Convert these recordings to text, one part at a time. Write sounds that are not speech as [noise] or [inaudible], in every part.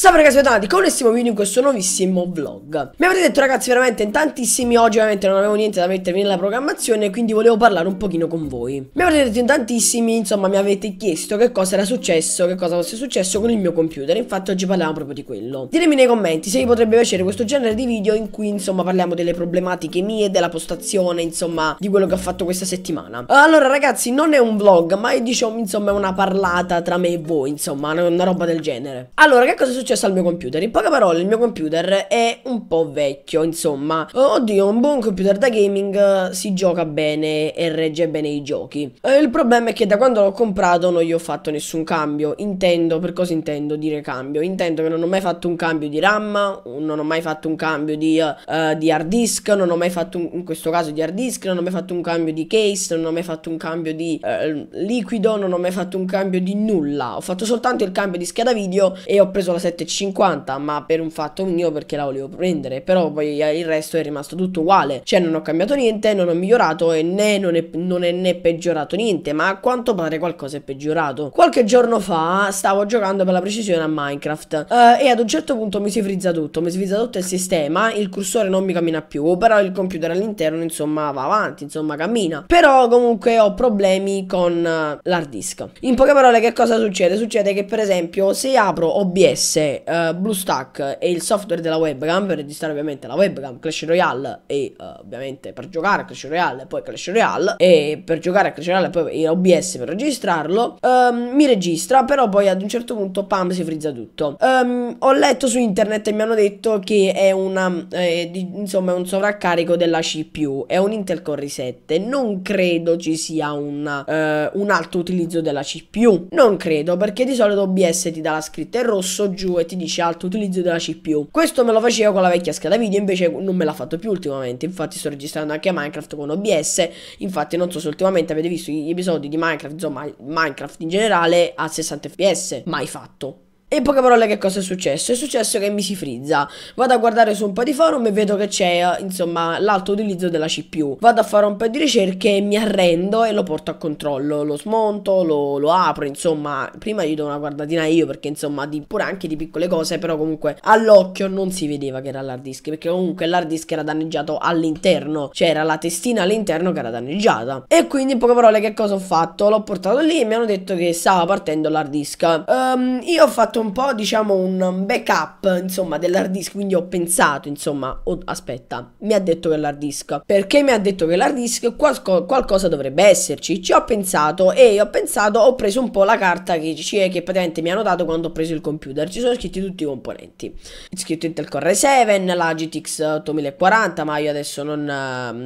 Salve ragazzi, bentornati con un questo video in questo nuovissimo vlog Mi avete detto ragazzi veramente in tantissimi oggi ovviamente non avevo niente da mettervi nella programmazione Quindi volevo parlare un pochino con voi Mi avete detto in tantissimi, insomma mi avete chiesto che cosa era successo Che cosa fosse successo con il mio computer Infatti oggi parliamo proprio di quello Ditemi nei commenti se vi potrebbe piacere questo genere di video In cui insomma parliamo delle problematiche mie, della postazione Insomma di quello che ho fatto questa settimana Allora ragazzi non è un vlog ma è diciamo insomma una parlata tra me e voi Insomma una roba del genere Allora che cosa è successo? successo al mio computer. In poche parole, il mio computer è un po' vecchio, insomma. Oddio, un buon computer da gaming eh, si gioca bene e regge bene i giochi. Eh, il problema è che da quando l'ho comprato non gli ho fatto nessun cambio. Intendo, per cosa intendo dire cambio? Intendo che non ho mai fatto un cambio di RAM, non ho mai fatto un cambio di, uh, di hard disk, non ho mai fatto un, in questo caso di hard disk, non ho mai fatto un cambio di case, non ho mai fatto un cambio di uh, liquido, non ho mai fatto un cambio di nulla. Ho fatto soltanto il cambio di scheda video e ho preso la 7 50 ma per un fatto mio perché la volevo prendere però poi il resto è rimasto tutto uguale cioè non ho cambiato niente non ho migliorato e né non è, non è né peggiorato niente ma a quanto pare qualcosa è peggiorato qualche giorno fa stavo giocando per la precisione a Minecraft eh, e ad un certo punto mi si frizza tutto mi si frizza tutto il sistema il cursore non mi cammina più però il computer all'interno insomma va avanti insomma cammina però comunque ho problemi con eh, l'hard disk in poche parole che cosa succede succede che per esempio se apro OBS uh, eh, BlueStack e il software della webcam per registrare ovviamente la webcam, Clash Royale e uh, ovviamente per giocare a Clash Royale e poi Clash Royale e per giocare a Clash Royale e poi OBS per registrarlo, um, mi registra, però poi ad un certo punto pam si frizza tutto. Um, ho letto su internet e mi hanno detto che è una eh, di, insomma un sovraccarico della CPU, è un Intel Core i7, non credo ci sia una, uh, eh, un alto utilizzo della CPU, non credo perché di solito OBS ti dà la scritta in rosso giù e ti dice alto utilizzo della CPU. Questo me lo facevo con la vecchia scheda video, invece non me l'ha fatto più ultimamente. Infatti sto registrando anche Minecraft con OBS. Infatti non so se ultimamente avete visto gli episodi di Minecraft, insomma Minecraft in generale a 60 fps. Mai fatto. In poche parole che cosa è successo? È successo che mi si frizza. Vado a guardare su un po' di forum e vedo che c'è, insomma, l'alto utilizzo della CPU. Vado a fare un po' di ricerche e mi arrendo e lo porto a controllo. Lo smonto, lo, lo apro, insomma, prima gli do una guardatina io perché, insomma, di, pure anche di piccole cose, però comunque all'occhio non si vedeva che era l'hard disk, perché comunque l'hard disk era danneggiato all'interno, cioè era la testina all'interno che era danneggiata. E quindi, in poche parole, che cosa ho fatto? L'ho portato lì e mi hanno detto che stava partendo l'hard disk. Um, io ho fatto fatto un po', diciamo, un backup, insomma, dell'hard disk, quindi ho pensato, insomma, oh, aspetta, mi ha detto che l'hard disk. Perché mi ha detto che l'hard disk qualco, qualcosa dovrebbe esserci? Ci ho pensato e ho pensato, ho preso un po' la carta che, che, che praticamente mi hanno dato quando ho preso il computer. Ci sono scritti tutti i componenti. È scritto Intel Core 7, la GTX 8040, ma io adesso non...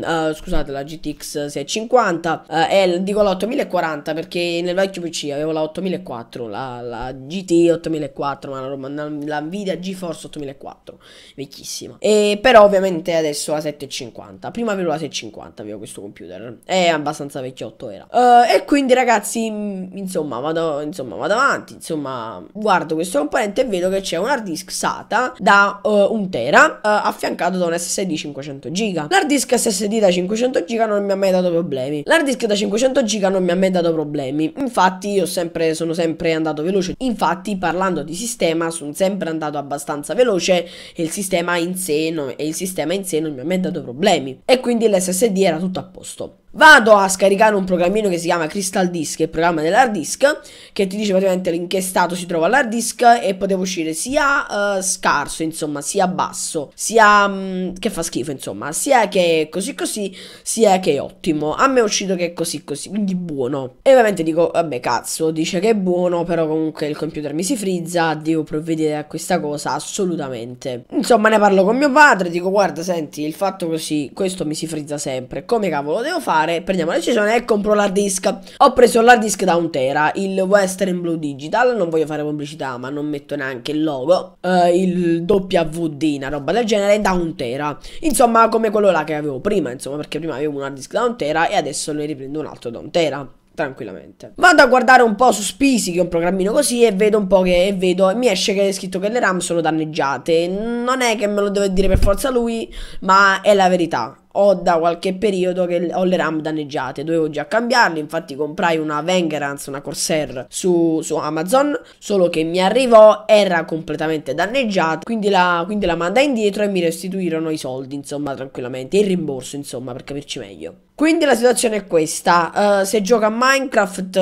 Uh, scusate, la GTX 650, uh, è, dico la 8040 perché nel vecchio PC avevo la 8004, la, la GT 8040. 8004, ma roba, la Nvidia GeForce 8004, vecchissima. E però ovviamente adesso la 750, prima avevo la 650, avevo questo computer, è abbastanza vecchiotto era. Uh, e quindi ragazzi, mm, insomma vado, insomma, vado avanti, insomma, guardo questo componente e vedo che c'è un hard disk SATA da uh, un tera uh, affiancato da un SSD 500 giga. L'hard disk SSD da 500 giga non mi ha mai dato problemi. L'hard disk da 500 giga non mi ha mai dato problemi. Infatti io sempre, sono sempre andato veloce. Infatti parlando parlando di sistema sono sempre andato abbastanza veloce e il sistema in sé non, e il sistema in sé non mi ha mai dato problemi e quindi l'SSD era tutto a posto Vado a scaricare un programmino che si chiama Crystal Disk, il programma dell'hard disk, che ti dice praticamente in che stato si trova l'hard disk e poteva uscire sia uh, scarso, insomma, sia basso, sia um, che fa schifo, insomma, sia che è così così, sia che è ottimo. A me è uscito che è così così, quindi buono. E ovviamente dico, vabbè cazzo, dice che è buono, però comunque il computer mi si frizza, devo provvedere a questa cosa assolutamente. Insomma, ne parlo con mio padre, dico guarda, senti, il fatto così, questo mi si frizza sempre, come cavolo devo fare? fare? Prendiamo la decisione e compro l'hard disk. Ho preso l'hard disk da un tera, il Western Blue Digital, non voglio fare pubblicità ma non metto neanche il logo, eh, il WD, una roba del genere, da un tera. Insomma come quello là che avevo prima, insomma perché prima avevo un hard disk da un tera e adesso ne riprendo un altro da un tera tranquillamente. Vado a guardare un po' su Spisi, che è un programmino così, e vedo un po' che e vedo, e mi esce che è scritto che le RAM sono danneggiate. Non è che me lo deve dire per forza lui, ma è la verità ho da qualche periodo che ho le RAM danneggiate, dovevo già cambiarle, infatti comprai una Vengeance, una Corsair su, su Amazon, solo che mi arrivò, era completamente danneggiata, quindi la, quindi la mandai indietro e mi restituirono i soldi, insomma, tranquillamente, il rimborso, insomma, per capirci meglio. Quindi la situazione è questa, uh, se gioca a Minecraft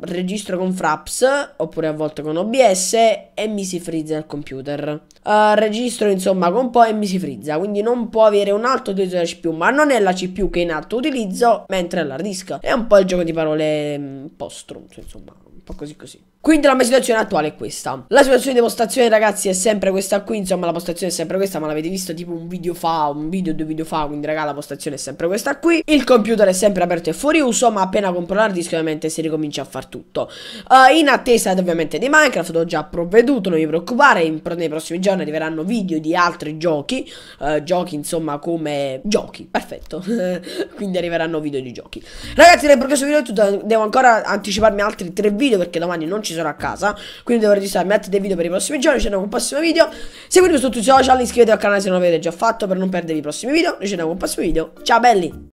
uh, registro con Fraps oppure a volte con OBS e mi si frizza il computer. Eh, registro insomma con poi e mi si frizza quindi non può avere un altro utilizzo della CPU ma non è la CPU che in alto utilizzo mentre è l'hard disk è un po' il gioco di parole mh, mm, postrum insomma po' così così. Quindi la mia situazione attuale è questa. La situazione di postazione, ragazzi, è sempre questa qui. Insomma, la postazione è sempre questa, ma l'avete visto tipo un video fa, un video, due video fa. Quindi, ragazzi, la postazione è sempre questa qui. Il computer è sempre aperto e fuori uso, ma appena compro l'hard ovviamente si ricomincia a far tutto. Uh, in attesa, ovviamente, di Minecraft, ho già provveduto, non vi preoccupate. In, nei prossimi giorni arriveranno video di altri giochi. Uh, giochi, insomma, come... Giochi, perfetto. [laughs] quindi arriveranno video di giochi. Ragazzi, nel prossimo video è tutto. Devo ancora anticiparmi altri tre video video perché domani non ci sono a casa. Quindi devo registrarmi altri dei video per i prossimi giorni. Ci vediamo con un prossimo video. Seguitemi su tutti i social, iscrivetevi al canale se non l'avete già fatto per non perdere i prossimi video. Noi ci vediamo con un prossimo video. Ciao belli!